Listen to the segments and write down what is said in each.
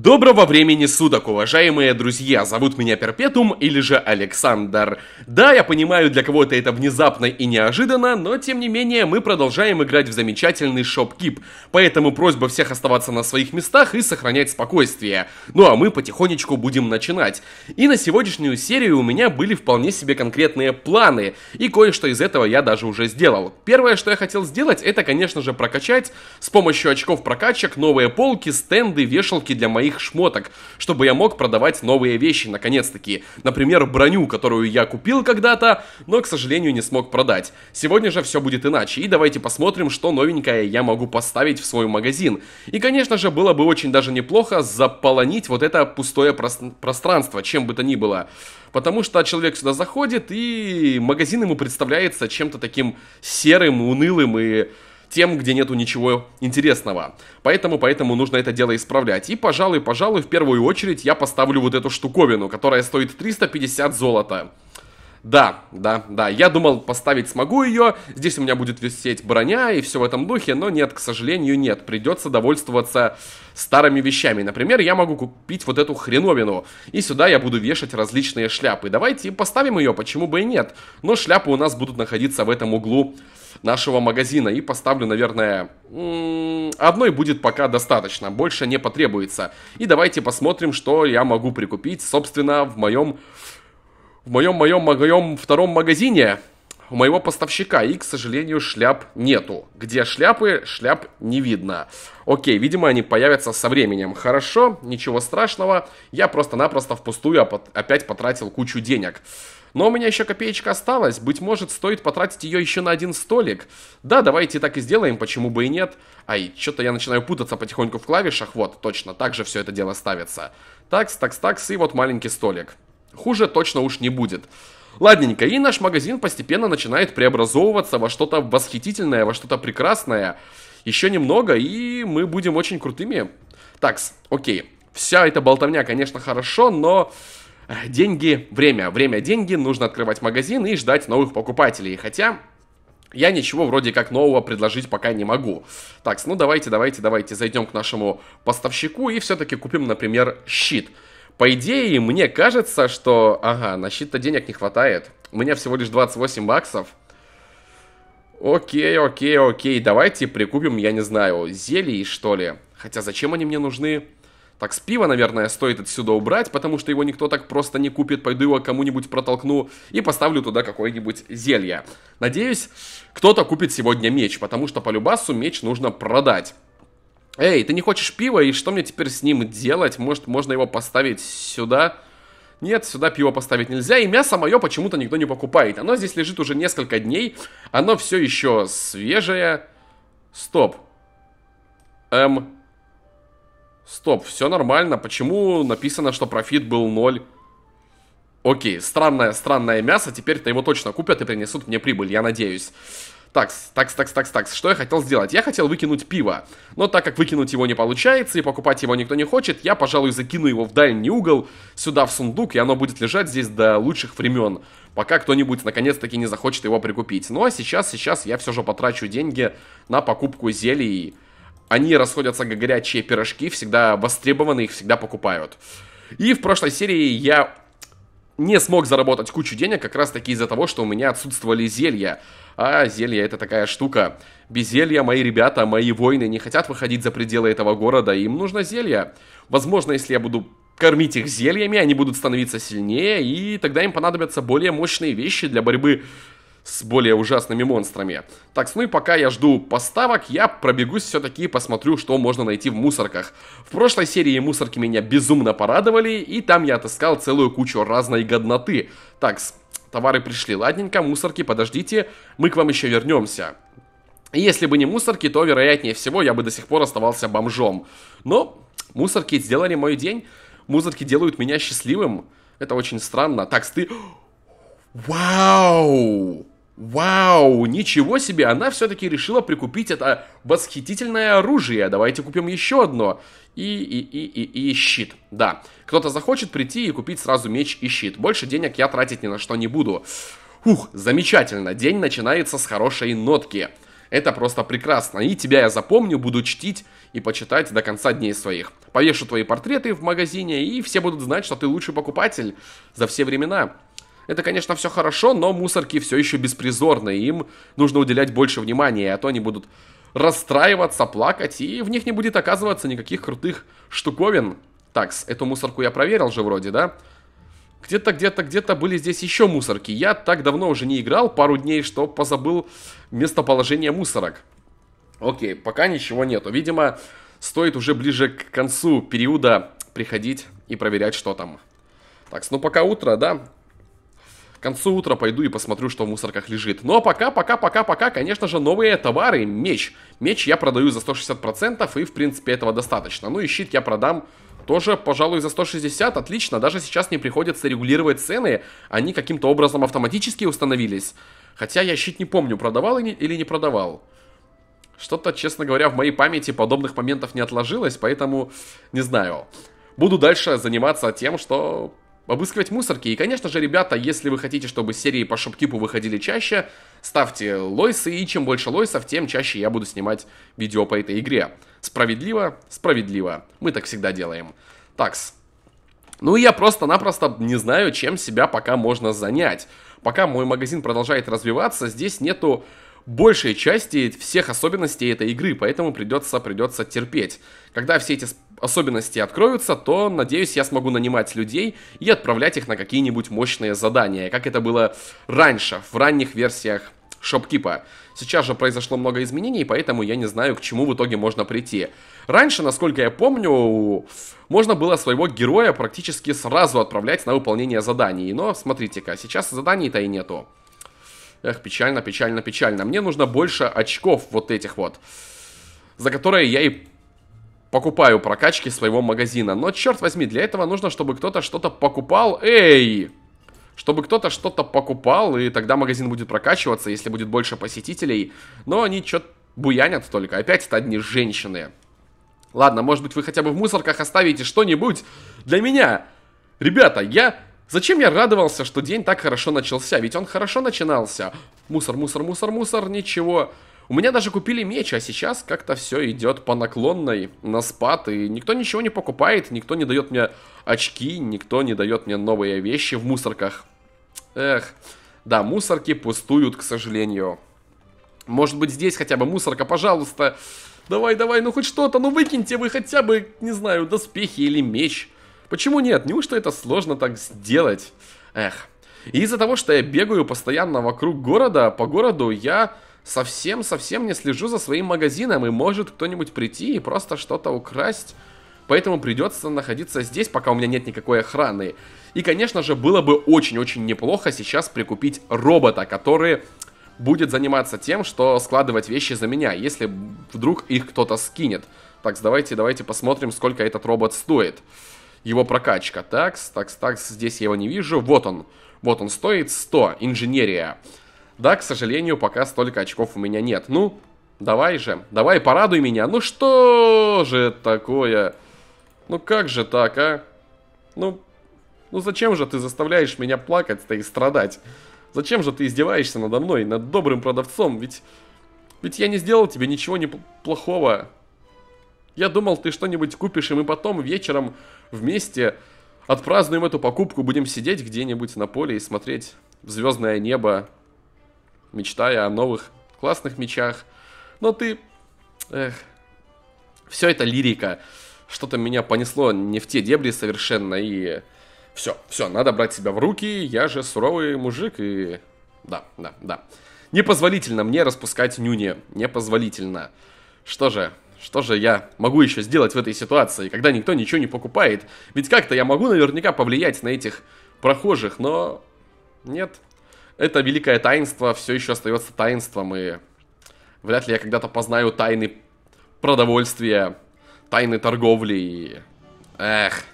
Доброго времени суток, уважаемые друзья! Зовут меня Перпетум или же Александр. Да, я понимаю, для кого-то это внезапно и неожиданно, но тем не менее мы продолжаем играть в замечательный шопкип, поэтому просьба всех оставаться на своих местах и сохранять спокойствие. Ну а мы потихонечку будем начинать. И на сегодняшнюю серию у меня были вполне себе конкретные планы, и кое-что из этого я даже уже сделал. Первое, что я хотел сделать, это конечно же прокачать с помощью очков прокачек новые полки, стенды, вешалки для моих моих шмоток, чтобы я мог продавать новые вещи, наконец-таки. Например, броню, которую я купил когда-то, но, к сожалению, не смог продать. Сегодня же все будет иначе, и давайте посмотрим, что новенькое я могу поставить в свой магазин. И, конечно же, было бы очень даже неплохо заполонить вот это пустое пространство, чем бы то ни было. Потому что человек сюда заходит, и магазин ему представляется чем-то таким серым, унылым и тем, где нету ничего интересного. Поэтому, поэтому нужно это дело исправлять. И, пожалуй, пожалуй, в первую очередь я поставлю вот эту штуковину, которая стоит 350 золота. Да, да, да, я думал поставить смогу ее, здесь у меня будет висеть броня и все в этом духе, но нет, к сожалению, нет, придется довольствоваться старыми вещами. Например, я могу купить вот эту хреновину, и сюда я буду вешать различные шляпы. Давайте поставим ее, почему бы и нет, но шляпы у нас будут находиться в этом углу нашего магазина. И поставлю, наверное, одной будет пока достаточно, больше не потребуется. И давайте посмотрим, что я могу прикупить, собственно, в моем, в моем, моем, моем втором магазине у моего поставщика, и, к сожалению, шляп нету. Где шляпы, шляп не видно. Окей, видимо, они появятся со временем. Хорошо, ничего страшного, я просто-напросто впустую опять потратил кучу денег. Но у меня еще копеечка осталась, быть может, стоит потратить ее еще на один столик. Да, давайте так и сделаем, почему бы и нет. Ай, что-то я начинаю путаться потихоньку в клавишах, вот, точно, так же все это дело ставится. Такс, такс, такс, и вот маленький столик. Хуже точно уж не будет. Ладненько, и наш магазин постепенно начинает преобразовываться во что-то восхитительное, во что-то прекрасное. Еще немного, и мы будем очень крутыми. Такс, окей. Вся эта болтовня, конечно, хорошо, но деньги, время, время, деньги, нужно открывать магазин и ждать новых покупателей. Хотя я ничего вроде как нового предложить пока не могу. Так, ну давайте, давайте, давайте зайдем к нашему поставщику и все-таки купим, например, щит. По идее, мне кажется, что... Ага, на щит-то денег не хватает. У меня всего лишь 28 баксов. Окей, окей, окей, давайте прикупим, я не знаю, зелий, что ли. Хотя зачем они мне нужны? Так, с пива, наверное, стоит отсюда убрать, потому что его никто так просто не купит. Пойду его кому-нибудь протолкну и поставлю туда какое-нибудь зелье. Надеюсь, кто-то купит сегодня меч, потому что по любасу меч нужно продать. Эй, ты не хочешь пива, и что мне теперь с ним делать? Может, можно его поставить сюда? Нет, сюда пиво поставить нельзя, и мясо мое почему-то никто не покупает. Оно здесь лежит уже несколько дней, оно все еще свежее. Стоп. Эм, Стоп, все нормально. Почему написано, что профит был ноль? Окей, странное, странное мясо. Теперь-то его точно купят и принесут мне прибыль, я надеюсь. Так, так, так, так, так. Что я хотел сделать? Я хотел выкинуть пиво. Но так как выкинуть его не получается и покупать его никто не хочет, я, пожалуй, закину его в дальний угол, сюда в сундук, и оно будет лежать здесь до лучших времен, пока кто-нибудь наконец-таки не захочет его прикупить. Ну а сейчас, сейчас я все же потрачу деньги на покупку зелий они расходятся как горячие пирожки, всегда востребованы, их всегда покупают. И в прошлой серии я не смог заработать кучу денег как раз таки из-за того, что у меня отсутствовали зелья. А зелья это такая штука. Без зелья мои ребята, мои воины не хотят выходить за пределы этого города, им нужно зелья. Возможно, если я буду кормить их зельями, они будут становиться сильнее, и тогда им понадобятся более мощные вещи для борьбы с более ужасными монстрами. Так, ну и пока я жду поставок, я пробегусь все-таки и посмотрю, что можно найти в мусорках. В прошлой серии мусорки меня безумно порадовали, и там я отыскал целую кучу разной годноты. Так, товары пришли, ладненько, мусорки, подождите, мы к вам еще вернемся. если бы не мусорки, то, вероятнее всего, я бы до сих пор оставался бомжом. Но мусорки сделали мой день, мусорки делают меня счастливым. Это очень странно. Так, ты... Вау! Вау, ничего себе, она все-таки решила прикупить это восхитительное оружие. Давайте купим еще одно. И, и, и, и, и щит. Да, кто-то захочет прийти и купить сразу меч и щит. Больше денег я тратить ни на что не буду. Ух, замечательно, день начинается с хорошей нотки. Это просто прекрасно. И тебя я запомню, буду чтить и почитать до конца дней своих. Повешу твои портреты в магазине, и все будут знать, что ты лучший покупатель за все времена. Это, конечно, все хорошо, но мусорки все еще беспризорны, им нужно уделять больше внимания, а то они будут расстраиваться, плакать, и в них не будет оказываться никаких крутых штуковин. Так, эту мусорку я проверил же вроде, да? Где-то, где-то, где-то были здесь еще мусорки. Я так давно уже не играл, пару дней, что позабыл местоположение мусорок. Окей, пока ничего нету. Видимо, стоит уже ближе к концу периода приходить и проверять, что там. Так, ну пока утро, да? К концу утра пойду и посмотрю, что в мусорках лежит. Но пока, пока, пока, пока, конечно же, новые товары. Меч. Меч я продаю за 160%, и, в принципе, этого достаточно. Ну и щит я продам тоже, пожалуй, за 160. Отлично, даже сейчас не приходится регулировать цены. Они каким-то образом автоматически установились. Хотя я щит не помню, продавал или не продавал. Что-то, честно говоря, в моей памяти подобных моментов не отложилось, поэтому не знаю. Буду дальше заниматься тем, что обыскивать мусорки. И, конечно же, ребята, если вы хотите, чтобы серии по Шопкипу выходили чаще, ставьте лойсы, и чем больше лойсов, тем чаще я буду снимать видео по этой игре. Справедливо? Справедливо. Мы так всегда делаем. Такс. Ну и я просто-напросто не знаю, чем себя пока можно занять. Пока мой магазин продолжает развиваться, здесь нету большей части всех особенностей этой игры, поэтому придется, придется терпеть. Когда все эти особенности откроются, то, надеюсь, я смогу нанимать людей и отправлять их на какие-нибудь мощные задания, как это было раньше, в ранних версиях шопкипа. Сейчас же произошло много изменений, поэтому я не знаю, к чему в итоге можно прийти. Раньше, насколько я помню, можно было своего героя практически сразу отправлять на выполнение заданий. Но смотрите-ка, сейчас заданий-то и нету. Эх, печально, печально, печально. Мне нужно больше очков вот этих вот, за которые я и покупаю прокачки своего магазина. Но, черт возьми, для этого нужно, чтобы кто-то что-то покупал. Эй! Чтобы кто-то что-то покупал, и тогда магазин будет прокачиваться, если будет больше посетителей. Но они что-то буянят только. Опять это одни женщины. Ладно, может быть, вы хотя бы в мусорках оставите что-нибудь для меня. Ребята, я... Зачем я радовался, что день так хорошо начался? Ведь он хорошо начинался. Мусор, мусор, мусор, мусор, ничего. Ничего. У меня даже купили меч, а сейчас как-то все идет по наклонной на спад, и никто ничего не покупает, никто не дает мне очки, никто не дает мне новые вещи в мусорках. Эх, да, мусорки пустуют, к сожалению. Может быть, здесь хотя бы мусорка, пожалуйста. Давай, давай, ну хоть что-то, ну выкиньте вы хотя бы, не знаю, доспехи или меч. Почему нет? Неужто это сложно так сделать? Эх. И из-за того, что я бегаю постоянно вокруг города, по городу, я совсем-совсем не слежу за своим магазином, и может кто-нибудь прийти и просто что-то украсть. Поэтому придется находиться здесь, пока у меня нет никакой охраны. И, конечно же, было бы очень-очень неплохо сейчас прикупить робота, который будет заниматься тем, что складывать вещи за меня, если вдруг их кто-то скинет. Так, давайте, давайте посмотрим, сколько этот робот стоит. Его прокачка. Так, так, так. здесь я его не вижу. Вот он. Вот он стоит 100. Инженерия. Да, к сожалению, пока столько очков у меня нет. Ну, давай же, давай порадуй меня. Ну что же такое? Ну как же так, а? Ну, ну зачем же ты заставляешь меня плакать-то и страдать? Зачем же ты издеваешься надо мной, над добрым продавцом? Ведь, ведь я не сделал тебе ничего неплохого. Я думал, ты что-нибудь купишь, и мы потом вечером вместе отпразднуем эту покупку, будем сидеть где-нибудь на поле и смотреть в звездное небо, мечтая о новых классных мечах. Но ты... Эх, все это лирика. Что-то меня понесло не в те дебри совершенно, и все, все, надо брать себя в руки, я же суровый мужик, и да, да, да. Непозволительно мне распускать нюни, непозволительно. Что же, что же я могу еще сделать в этой ситуации, когда никто ничего не покупает? Ведь как-то я могу наверняка повлиять на этих прохожих, но нет, это великое таинство все еще остается таинством, и вряд ли я когда-то познаю тайны продовольствия, тайны торговли и... Эх.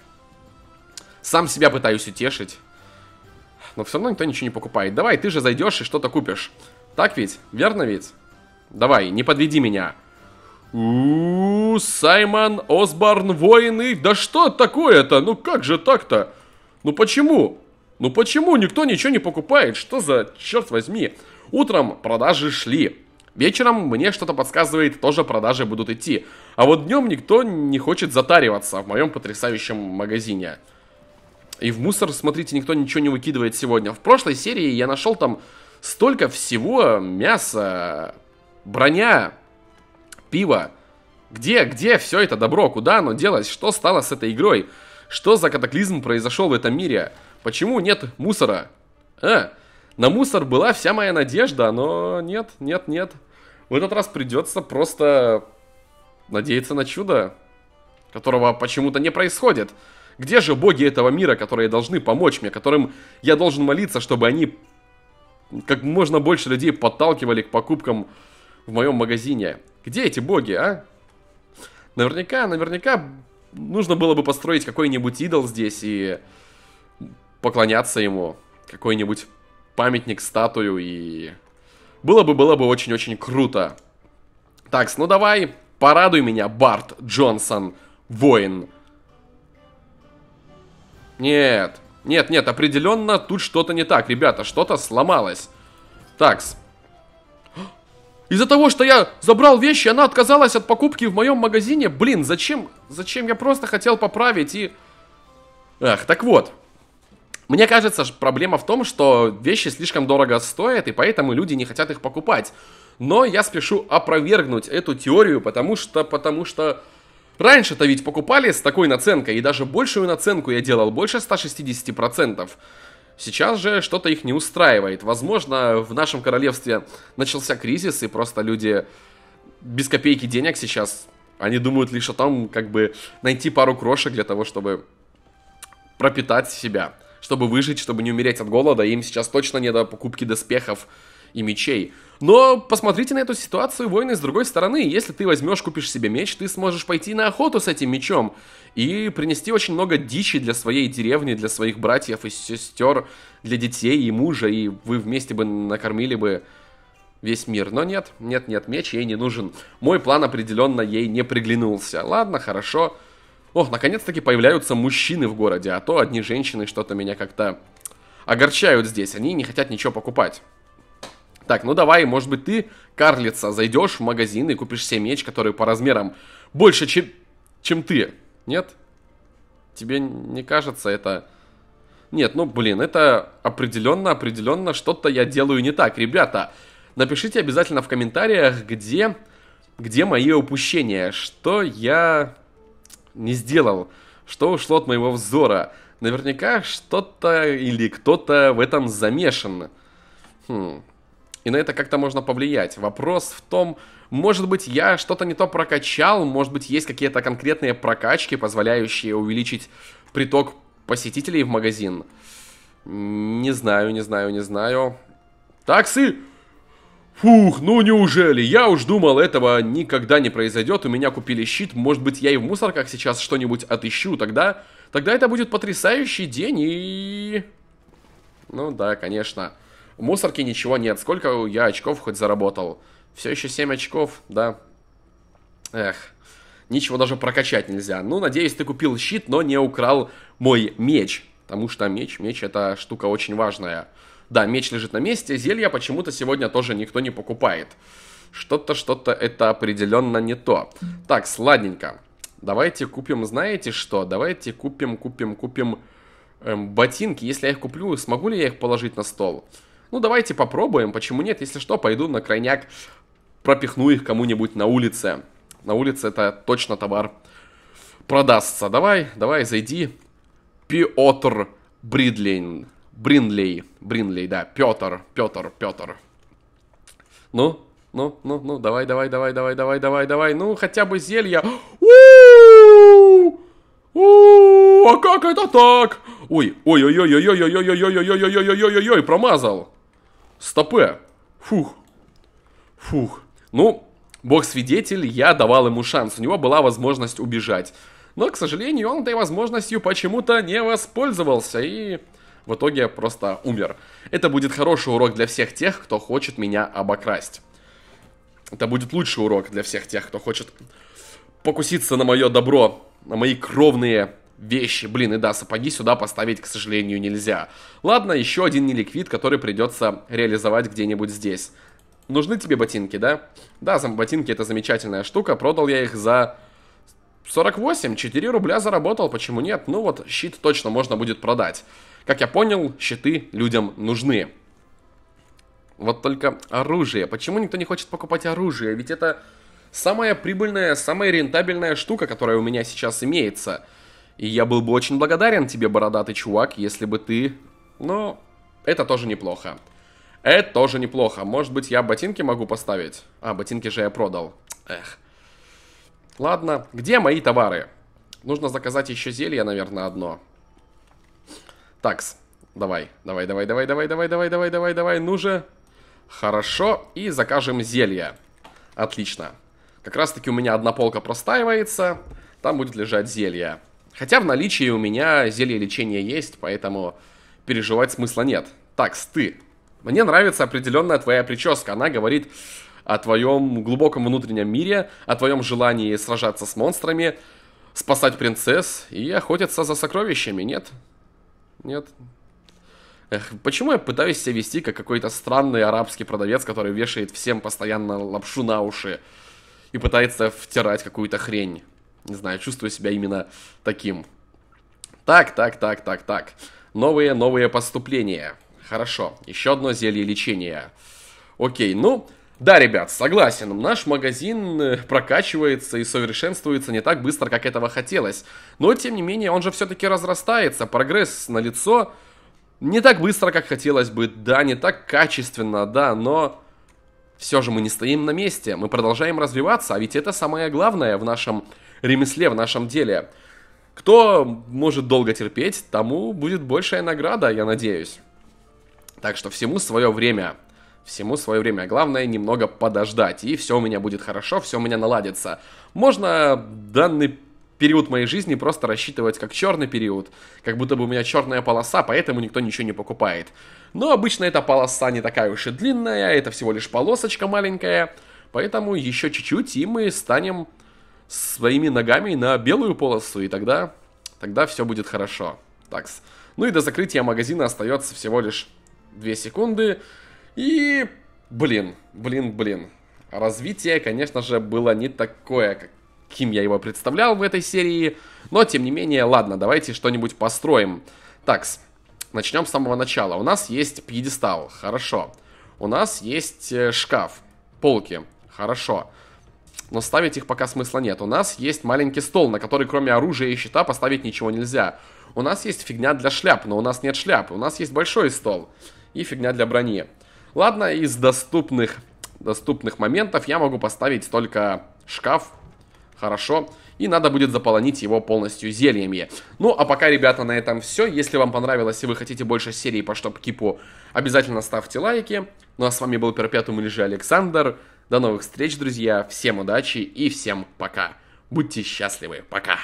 Сам себя пытаюсь утешить. Но все равно никто ничего не покупает. Давай, ты же зайдешь и что-то купишь. Так ведь? Верно ведь? Давай, не подведи меня. У, -у, -у Саймон Осборн, воины. Да что такое-то? Ну как же так-то? Ну почему? Ну почему никто ничего не покупает? Что за черт возьми? Утром продажи шли. Вечером мне что-то подсказывает, тоже продажи будут идти. А вот днем никто не хочет затариваться в моем потрясающем магазине. И в мусор, смотрите, никто ничего не выкидывает сегодня. В прошлой серии я нашел там столько всего. Мясо, броня, пиво. Где, где все это добро? Куда оно делось? Что стало с этой игрой? Что за катаклизм произошел в этом мире? Почему нет мусора? А, на мусор была вся моя надежда, но нет, нет, нет. В этот раз придется просто надеяться на чудо, которого почему-то не происходит. Где же боги этого мира, которые должны помочь мне, которым я должен молиться, чтобы они как можно больше людей подталкивали к покупкам в моем магазине? Где эти боги, а? Наверняка, наверняка нужно было бы построить какой-нибудь идол здесь и поклоняться ему, какой-нибудь памятник, статую и... Было бы, было бы очень-очень круто. Так, ну давай, порадуй меня, Барт Джонсон, воин. Нет, нет, нет, определенно тут что-то не так, ребята, что-то сломалось. Такс. Из-за того, что я забрал вещи, она отказалась от покупки в моем магазине. Блин, зачем? Зачем? Я просто хотел поправить и... Ах, так вот. Мне кажется, что проблема в том, что вещи слишком дорого стоят, и поэтому люди не хотят их покупать. Но я спешу опровергнуть эту теорию, потому что, потому что раньше-то ведь покупали с такой наценкой, и даже большую наценку я делал, больше 160%. Сейчас же что-то их не устраивает. Возможно, в нашем королевстве начался кризис, и просто люди без копейки денег сейчас, они думают лишь о том, как бы найти пару крошек для того, чтобы пропитать себя чтобы выжить, чтобы не умереть от голода. Им сейчас точно не до покупки доспехов и мечей. Но посмотрите на эту ситуацию, воины, с другой стороны. Если ты возьмешь, купишь себе меч, ты сможешь пойти на охоту с этим мечом и принести очень много дичи для своей деревни, для своих братьев и сестер, для детей и мужа, и вы вместе бы накормили бы весь мир. Но нет, нет, нет, меч ей не нужен. Мой план определенно ей не приглянулся. Ладно, хорошо. Ох, наконец-таки появляются мужчины в городе, а то одни женщины что-то меня как-то огорчают здесь. Они не хотят ничего покупать. Так, ну давай, может быть, ты, карлица, зайдешь в магазин и купишь себе меч, который по размерам больше, чем, чем ты. Нет? Тебе не кажется это... Нет, ну блин, это определенно, определенно что-то я делаю не так. Ребята, напишите обязательно в комментариях, где, где мои упущения, что я не сделал, что ушло от моего взора. Наверняка что-то или кто-то в этом замешан. Хм. И на это как-то можно повлиять. Вопрос в том, может быть, я что-то не то прокачал, может быть, есть какие-то конкретные прокачки, позволяющие увеличить приток посетителей в магазин. Не знаю, не знаю, не знаю. Таксы! Фух, ну неужели? Я уж думал, этого никогда не произойдет. У меня купили щит. Может быть, я и в мусорках сейчас что-нибудь отыщу. Тогда, тогда это будет потрясающий день и... Ну да, конечно. В мусорке ничего нет. Сколько я очков хоть заработал? Все еще 7 очков, да. Эх, ничего даже прокачать нельзя. Ну, надеюсь, ты купил щит, но не украл мой меч. Потому что меч, меч это штука очень важная. Да, меч лежит на месте, зелья почему-то сегодня тоже никто не покупает. Что-то, что-то это определенно не то. Так, сладненько. Давайте купим, знаете что? Давайте купим, купим, купим эм, ботинки. Если я их куплю, смогу ли я их положить на стол? Ну, давайте попробуем, почему нет? Если что, пойду на крайняк, пропихну их кому-нибудь на улице. На улице это точно товар продастся. Давай, давай, зайди. Пиотр Бридлейн. Бринлей, Бринлей, да, Петр, Петр, Петр. Ну, ну, ну, ну, давай, давай, давай, давай, давай, давай, давай, ну, хотя бы зелья. У, а как это так? Ой, ой, ой, ой, ой, ой, ой, ой, ой, ой, ой, ой, ой, ой, ой, ой, ой, промазал. Стопе. Фух. Фух. Ну, бог свидетель, я давал ему шанс. У него была возможность убежать. Но, к сожалению, он этой возможностью почему-то не воспользовался. И в итоге просто умер. Это будет хороший урок для всех тех, кто хочет меня обокрасть. Это будет лучший урок для всех тех, кто хочет покуситься на мое добро, на мои кровные вещи. Блин, и да, сапоги сюда поставить, к сожалению, нельзя. Ладно, еще один неликвид, который придется реализовать где-нибудь здесь. Нужны тебе ботинки, да? Да, ботинки это замечательная штука. Продал я их за 48, 4 рубля заработал, почему нет? Ну вот, щит точно можно будет продать. Как я понял, щиты людям нужны. Вот только оружие. Почему никто не хочет покупать оружие? Ведь это самая прибыльная, самая рентабельная штука, которая у меня сейчас имеется. И я был бы очень благодарен тебе, бородатый чувак, если бы ты... Но ну, это тоже неплохо. Это тоже неплохо. Может быть, я ботинки могу поставить? А, ботинки же я продал. Эх. Ладно, где мои товары? Нужно заказать еще зелье, наверное, одно. Такс, давай, давай, давай, давай, давай, давай, давай, давай, давай, давай, ну же. Хорошо, и закажем зелье. Отлично. Как раз таки у меня одна полка простаивается, там будет лежать зелье. Хотя в наличии у меня зелье лечения есть, поэтому переживать смысла нет. Такс, ты. Мне нравится определенная твоя прическа. Она говорит о твоем глубоком внутреннем мире, о твоем желании сражаться с монстрами, спасать принцесс и охотиться за сокровищами, нет? Нет? Эх, почему я пытаюсь себя вести как какой-то странный арабский продавец, который вешает всем постоянно лапшу на уши и пытается втирать какую-то хрень? Не знаю, чувствую себя именно таким. Так, так, так, так, так. Новые, новые поступления. Хорошо. Еще одно зелье лечения. Окей, ну, да, ребят, согласен, наш магазин э, прокачивается и совершенствуется не так быстро, как этого хотелось. Но, тем не менее, он же все-таки разрастается, прогресс налицо. не так быстро, как хотелось бы, да, не так качественно, да, но... Все же мы не стоим на месте, мы продолжаем развиваться, а ведь это самое главное в нашем ремесле, в нашем деле. Кто может долго терпеть, тому будет большая награда, я надеюсь. Так что всему свое время всему свое время. А главное немного подождать, и все у меня будет хорошо, все у меня наладится. Можно данный период моей жизни просто рассчитывать как черный период, как будто бы у меня черная полоса, поэтому никто ничего не покупает. Но обычно эта полоса не такая уж и длинная, это всего лишь полосочка маленькая, поэтому еще чуть-чуть, и мы станем своими ногами на белую полосу, и тогда, тогда все будет хорошо. Такс. Ну и до закрытия магазина остается всего лишь 2 секунды. И, блин, блин, блин. Развитие, конечно же, было не такое, каким я его представлял в этой серии. Но, тем не менее, ладно, давайте что-нибудь построим. Так, начнем с самого начала. У нас есть пьедестал, хорошо. У нас есть э, шкаф, полки, хорошо. Но ставить их пока смысла нет. У нас есть маленький стол, на который кроме оружия и щита поставить ничего нельзя. У нас есть фигня для шляп, но у нас нет шляп. У нас есть большой стол и фигня для брони. Ладно, из доступных, доступных моментов я могу поставить только шкаф. Хорошо. И надо будет заполонить его полностью зельями. Ну, а пока, ребята, на этом все. Если вам понравилось и вы хотите больше серии по штоп-кипу, обязательно ставьте лайки. Ну, а с вами был Перпетум или же Александр. До новых встреч, друзья. Всем удачи и всем пока. Будьте счастливы. Пока.